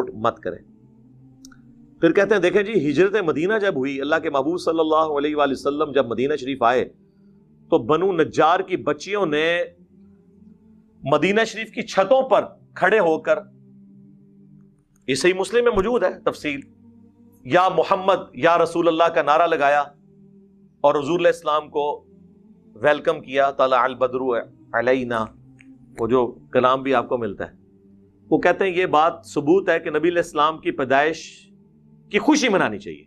support मत करें फिर कहते हैं देखें जी हिजरत मदीना जब हुई अल्लाह के महबूब सल्लल्लाहु अलैहि वसल्लम जब मदीना शरीफ आए तो बनु नजार की बच्चियों ने मदीना शरीफ की छतों पर खड़े होकर ये सही मुस्लिम में मौजूद है तफसील या मोहम्मद या रसूल अल्लाह का नारा लगाया और रजूल इस्लाम को वेलकम किया तला अलबद्रू अलैना वो जो कलाम भी आपको मिलता है वो कहते हैं ये बात सबूत है कि नबी इस्लाम की पैदाइश की खुशी मनानी चाहिए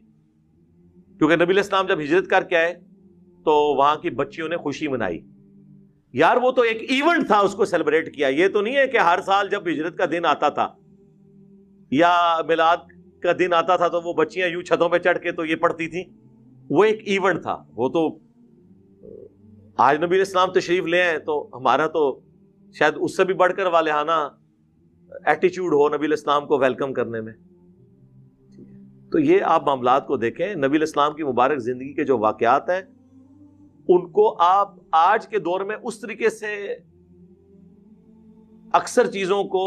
क्योंकि नबी इस्लाम जब हिजरत करके आए तो वहां की बच्चियों ने खुशी मनाई यार वो तो एक इवेंट था उसको सेलिब्रेट किया ये तो नहीं है कि हर साल जब हिजरत का दिन आता था या मिलाद का दिन आता था तो वो बच्चियां यूं छतों पे चढ़ के तो ये पढ़ती थी वो एक इवेंट था वो तो आज नबी इस्लाम तशरीफ ले आए तो हमारा तो शायद उससे भी बढ़कर वाले वालेहाना एटीट्यूड हो नबी इस्लाम को वेलकम करने में तो ये आप मामला को देखें नबी इस्लाम की मुबारक ज़िंदगी के जो वाक़ात हैं उनको आप आज के दौर में उस तरीके से अक्सर चीज़ों को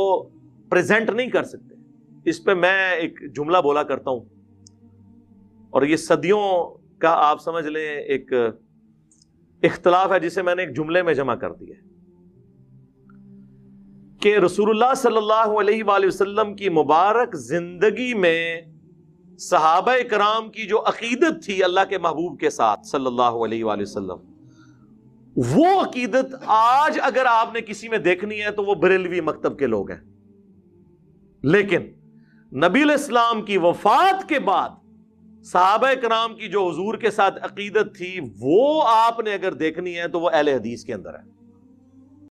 प्रेजेंट नहीं कर सकते इस पर मैं एक जुमला बोला करता हूं और ये सदियों का आप समझ लें एक इख्तलाफ है जिसे मैंने एक जुमले में जमा कर दिया है कि रसूलुल्लाह सल्लल्लाहु अलैहि वसल्लम की मुबारक ज़िंदगी में सहाब कराम की जो अकीदत थी अल्लाह के महबूब के साथ सल्लल्लाहु अलैहि वसल्लम वो अकीदत आज अगर आपने किसी में देखनी है तो वो बरेलवी मकतब के लोग हैं लेकिन नबील इस्लाम की वफात के बाद साहब कराम की जो हजूर के साथ अकीदत थी वो आपने अगर देखनी है तो वह अहले हदीस के अंदर है